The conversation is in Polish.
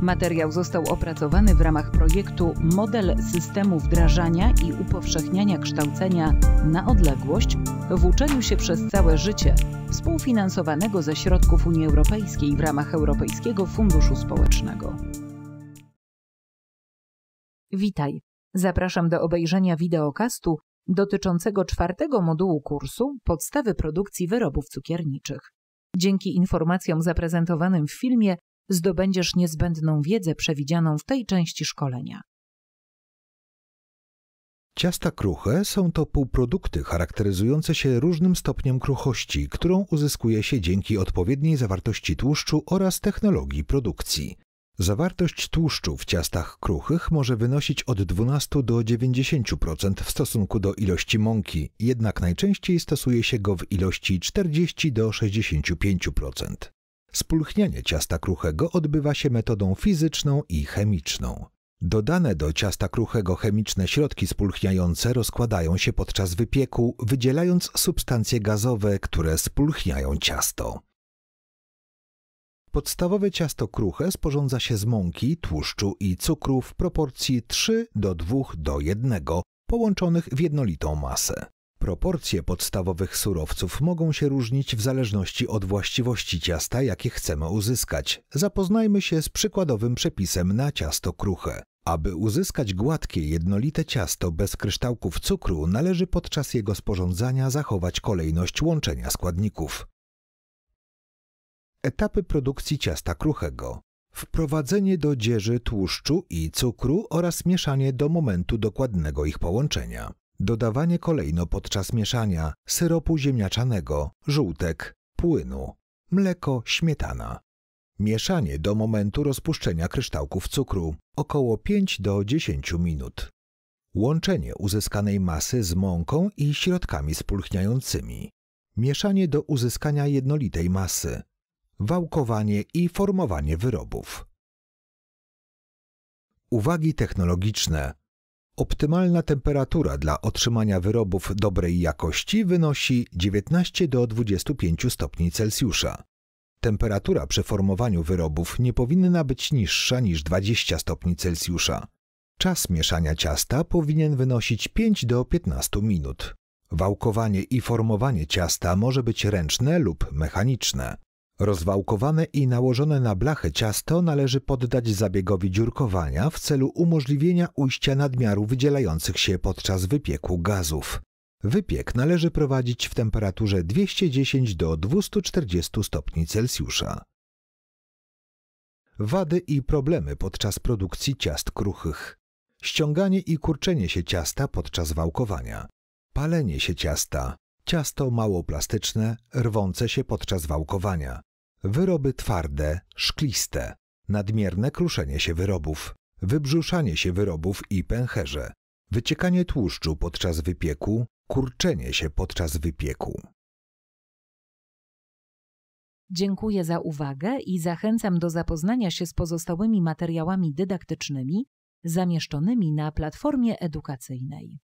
Materiał został opracowany w ramach projektu Model systemu wdrażania i upowszechniania kształcenia na odległość w uczeniu się przez całe życie, współfinansowanego ze środków Unii Europejskiej w ramach Europejskiego Funduszu Społecznego. Witaj. Zapraszam do obejrzenia wideokastu dotyczącego czwartego modułu kursu Podstawy produkcji wyrobów cukierniczych. Dzięki informacjom zaprezentowanym w filmie zdobędziesz niezbędną wiedzę przewidzianą w tej części szkolenia. Ciasta kruche są to półprodukty charakteryzujące się różnym stopniem kruchości, którą uzyskuje się dzięki odpowiedniej zawartości tłuszczu oraz technologii produkcji. Zawartość tłuszczu w ciastach kruchych może wynosić od 12 do 90% w stosunku do ilości mąki, jednak najczęściej stosuje się go w ilości 40 do 65%. Spulchnianie ciasta kruchego odbywa się metodą fizyczną i chemiczną. Dodane do ciasta kruchego chemiczne środki spulchniające rozkładają się podczas wypieku, wydzielając substancje gazowe, które spulchniają ciasto. Podstawowe ciasto kruche sporządza się z mąki, tłuszczu i cukru w proporcji 3 do 2 do 1, połączonych w jednolitą masę. Proporcje podstawowych surowców mogą się różnić w zależności od właściwości ciasta, jakie chcemy uzyskać. Zapoznajmy się z przykładowym przepisem na ciasto kruche. Aby uzyskać gładkie, jednolite ciasto bez kryształków cukru, należy podczas jego sporządzania zachować kolejność łączenia składników. Etapy produkcji ciasta kruchego. Wprowadzenie do dzieży tłuszczu i cukru oraz mieszanie do momentu dokładnego ich połączenia. Dodawanie kolejno podczas mieszania syropu ziemniaczanego, żółtek, płynu, mleko, śmietana. Mieszanie do momentu rozpuszczenia kryształków cukru około 5 do 10 minut. Łączenie uzyskanej masy z mąką i środkami spulchniającymi. Mieszanie do uzyskania jednolitej masy. Wałkowanie i formowanie wyrobów. Uwagi technologiczne Optymalna temperatura dla otrzymania wyrobów dobrej jakości wynosi 19 do 25 stopni Celsjusza. Temperatura przy formowaniu wyrobów nie powinna być niższa niż 20 stopni Celsjusza. Czas mieszania ciasta powinien wynosić 5 do 15 minut. Wałkowanie i formowanie ciasta może być ręczne lub mechaniczne. Rozwałkowane i nałożone na blachę ciasto należy poddać zabiegowi dziurkowania w celu umożliwienia ujścia nadmiaru wydzielających się podczas wypieku gazów. Wypiek należy prowadzić w temperaturze 210 do 240 stopni Celsjusza. Wady i problemy podczas produkcji ciast kruchych. Ściąganie i kurczenie się ciasta podczas wałkowania. Palenie się ciasta. Ciasto mało plastyczne, rwące się podczas wałkowania. Wyroby twarde, szkliste, nadmierne kruszenie się wyrobów, wybrzuszanie się wyrobów i pęcherze, wyciekanie tłuszczu podczas wypieku, kurczenie się podczas wypieku. Dziękuję za uwagę i zachęcam do zapoznania się z pozostałymi materiałami dydaktycznymi zamieszczonymi na platformie edukacyjnej.